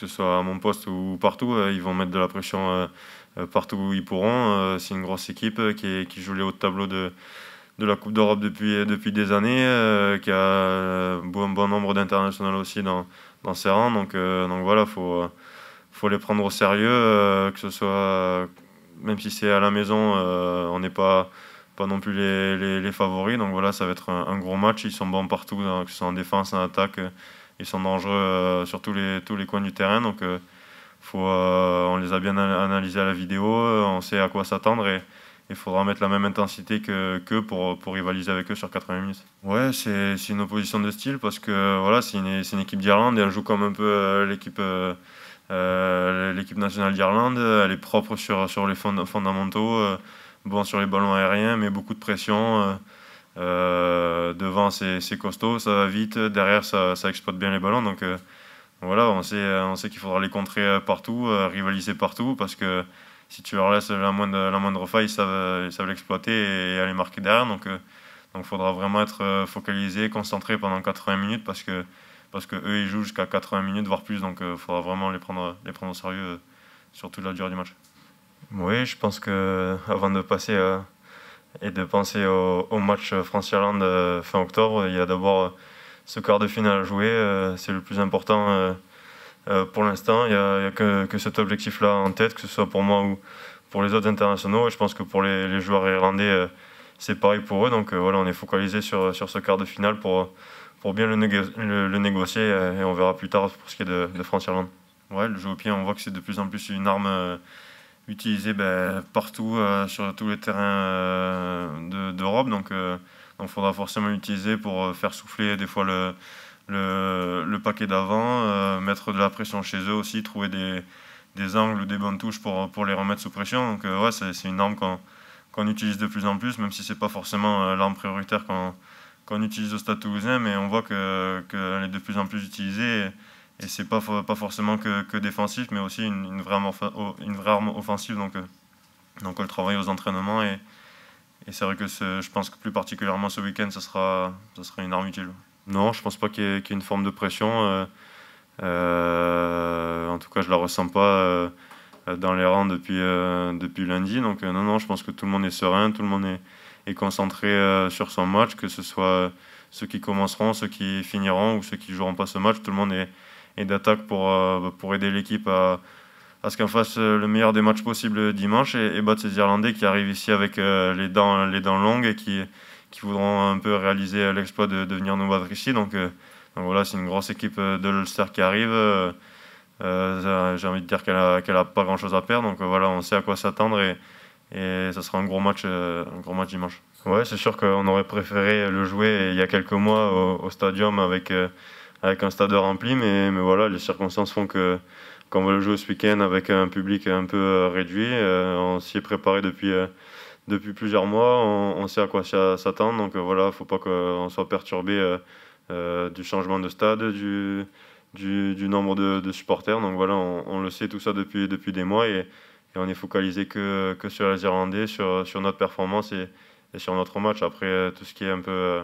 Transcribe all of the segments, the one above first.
que ce soit à mon poste ou partout, euh, ils vont mettre de la pression euh, euh, partout où ils pourront. c'est une grosse équipe qui, joue les hauts tableaux de, la Coupe d'Europe depuis, des années, qui a un bon, nombre d'internationaux aussi dans, ses rangs. Donc, voilà, il faut, les prendre au sérieux, que ce soit, même si c'est à la maison, on n'est pas, non plus les, favoris. Donc voilà, ça va être un, un, gros match. Ils sont bons partout, hein, que ce soit en défense, en attaque ils sont dangereux euh, sur tous les, tous les coins du terrain. Donc, euh, faut, euh, on les a bien analysés à la vidéo, on sait à quoi s'attendre et il faudra mettre la même intensité que, pour, pour rivaliser avec eux sur 80 minutes. Ouais, c'est une opposition de style parce que voilà, c'est une, une, équipe d'Irlande et elle joue comme un peu l'équipe. l'équipe nationale d'Irlande, elle est propre sur, sur les fondamentaux, bon sur les ballons aériens, mais beaucoup de pression. Euh, devant, c'est costaud, ça va vite. Derrière, ça, exploite bien les ballons. Donc euh, voilà, on sait, on sait qu'il faudra les contrer euh, partout, rivaliser partout, parce que si tu leur laisses la moindre, la moindre faille, ils savent, l'exploiter et aller marquer derrière. Donc il faudra vraiment être focalisé, concentré pendant 80 minutes, parce que, parce que eux, ils jouent jusqu'à 80 minutes, voire plus. Donc il faudra vraiment les prendre, les prendre au sérieux sur toute la durée du match. Oui, je pense que avant de passer à et de penser au, match France-Irlande euh, fin octobre. Il y a d'abord euh, ce quart de finale à jouer, euh, c'est le plus important pour l'instant. Il n'y a, que, cet objectif-là en tête, que ce soit pour moi ou pour les autres internationaux. Et je pense que pour les, joueurs irlandais, c'est pareil pour eux. Donc voilà, on est focalisé sur, sur ce quart de finale pour, pour bien le, négocier et on verra plus tard pour ce qui est de, de France-Irlande. Ouais, le jeu au pied, on voit que c'est de plus en plus une arme utilisé ben, partout euh, sur tous les terrains euh, d'Europe. donc, il euh, faudra forcément l'utiliser pour faire souffler des fois le, paquet d'avant, mettre de la pression chez eux aussi, trouver des, angles ou des bonnes touches pour, pour les remettre sous pression. Donc, ouais, c'est une arme qu'on utilise de plus en plus, même si ce n'est pas forcément l'arme prioritaire qu'on utilise au Stade toulousain, mais on voit qu'elle est de plus en plus utilisée. Et c'est pas, pas forcément que, défensif, mais aussi une, vraie, arme une offensive. Donc, euh, donc on le travaille aux entraînements. Et, et c'est vrai que je pense que plus particulièrement ce week-end, ça sera, ça sera une arme utile. Non, je pense pas qu'il y, ait une forme de pression. Euh, euh, en tout cas, je la ressens pas dans les rangs depuis, depuis lundi. Donc non, non, je pense que tout le monde est serein, tout le monde est, est concentré sur son match, que ce soit ceux qui commenceront, ceux qui finiront ou ceux qui joueront pas ce match. Tout le monde est et d'attaque pour, euh, pour aider l'équipe à, à ce qu'on fasse euh, le meilleur des matchs possibles dimanche et, et, battre ces Irlandais qui arrivent ici avec euh, les, dents, les dents longues et qui, qui voudront un peu réaliser l'exploit de, devenir venir nous battre ici. Donc, donc voilà, c'est une grosse équipe de l'Ulster qui arrive. J'ai envie de dire qu'elle n'a pas grand-chose à perdre. Donc voilà, on sait à quoi s'attendre et, et ça sera un gros match, un gros match dimanche. Ouais, c'est sûr qu'on aurait préféré le jouer il y a quelques mois au, stadium avec avec un stade rempli, mais, mais voilà, les circonstances font que qu'on va le jouer ce week-end avec un public un peu euh, réduit. Euh, on s'y est préparé depuis, euh, depuis plusieurs mois, on, sait à quoi s'attendre, donc voilà, il ne faut pas qu'on soit perturbé du changement de stade, du, du, nombre de, supporters. Donc voilà, on, le sait tout ça depuis, depuis des mois et, on est focalisé que, sur les Irlandais, sur, notre performance et sur notre match. Après, tout ce qui est un peu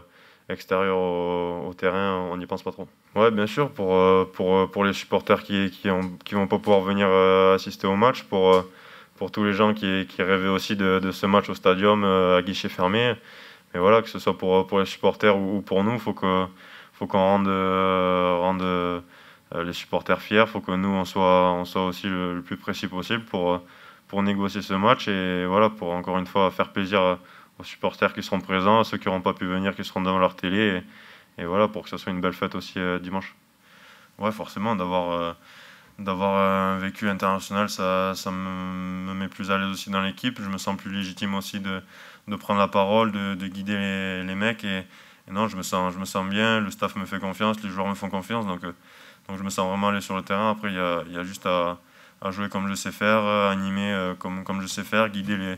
extérieur au, terrain, on n'y pense pas trop. Ouais, bien sûr, pour, euh, pour, euh, pour les supporters qui qui, qui vont pas pouvoir venir euh, assister au match, pour, pour tous les gens qui, qui rêvaient aussi de, de, ce match au stadium à guichet fermé. Mais voilà, que ce soit pour, pour les supporters ou, pour nous, il faut qu'on faut qu'on rende, rende les supporters fiers, il faut que nous, on soit, on soit aussi le, le, plus précis possible pour, pour négocier ce match et voilà, pour encore une fois faire plaisir aux supporters qui seront présents, à ceux qui n'auront pas pu venir, qui seront devant leur télé. Et, voilà, pour que ce soit une belle fête aussi euh, dimanche. Ouais, forcément, d'avoir euh, d'avoir un vécu international, ça, ça me, met plus à l'aise aussi dans l'équipe. Je me sens plus légitime aussi de, de prendre la parole, de, guider les, mecs. Et, non, je me, sens, je me sens bien, le staff me fait confiance, les joueurs me font confiance. Donc, euh, donc je me sens vraiment aller sur le terrain. Après, il y a, y a, juste à, à, jouer comme je sais faire, animer comme, comme je sais faire, guider les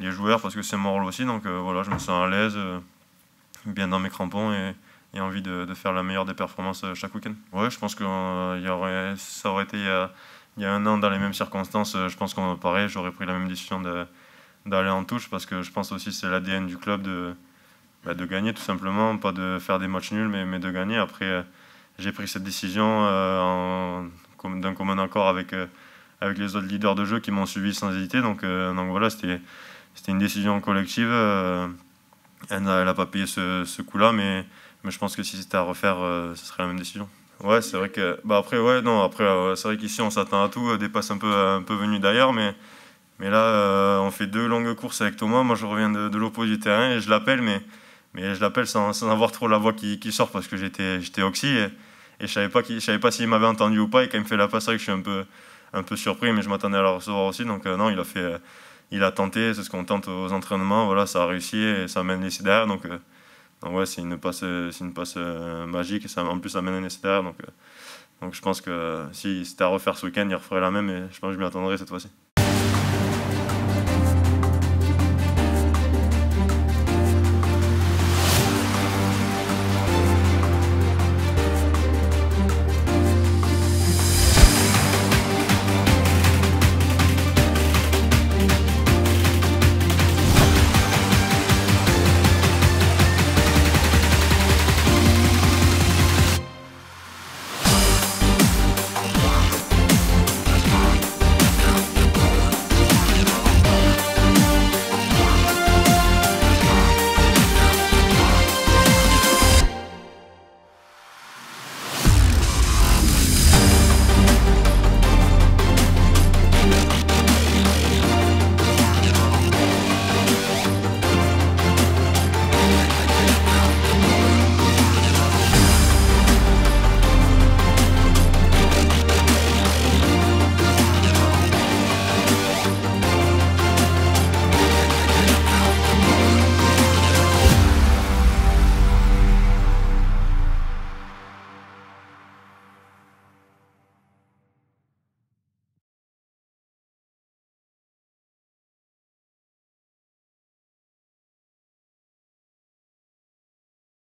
les joueurs parce que c'est mon rôle aussi. Donc euh, voilà, je me sens à l'aise, euh, bien dans mes crampons et, envie de, faire la meilleure des performances euh, chaque week-end. Ouais, je pense que aurait, ça aurait été il y, a, un an dans les mêmes circonstances. Je pense qu'on pareil, j'aurais pris la même décision d'aller en touche parce que je pense aussi que c'est l'ADN du club de, bah, de gagner tout simplement, pas de faire des matchs nuls, mais, mais de gagner. Après, j'ai pris cette décision d'un commun accord avec, avec les autres leaders de jeu qui m'ont suivi sans hésiter. Donc, donc voilà, c'était c'était une décision collective. Euh, elle n'a pas payé ce, coup-là, mais, je pense que si c'était à refaire, euh, ce serait la même décision. Ouais, c'est vrai que. Bah après, ouais, non, après, euh, c'est vrai qu'ici, on s'attend à tout, Dépasse des un peu, un peu venues d'ailleurs, mais, mais là, on fait deux longues courses avec Thomas. Moi, je reviens de, l'opposé du terrain et je l'appelle, mais, mais je l'appelle sans, avoir trop la voix qui, sort parce que j'étais, j'étais oxy et, je savais pas, savais pas s'il m'avait entendu ou pas. Et quand il me fait la passe, c'est vrai que je suis un peu, un peu surpris, mais je m'attendais à la recevoir aussi. Donc, non, il a fait il a tenté, c'est ce qu'on tente aux entraînements, voilà, ça a réussi et ça mène l'essai derrière. Donc, euh, donc ouais, c'est une passe, une passe euh, magique et ça, en plus ça amène l'essai derrière. Donc, euh, donc je pense que si c'était à refaire ce week-end, il referait la même et je pense que je m'y attendrai cette fois-ci.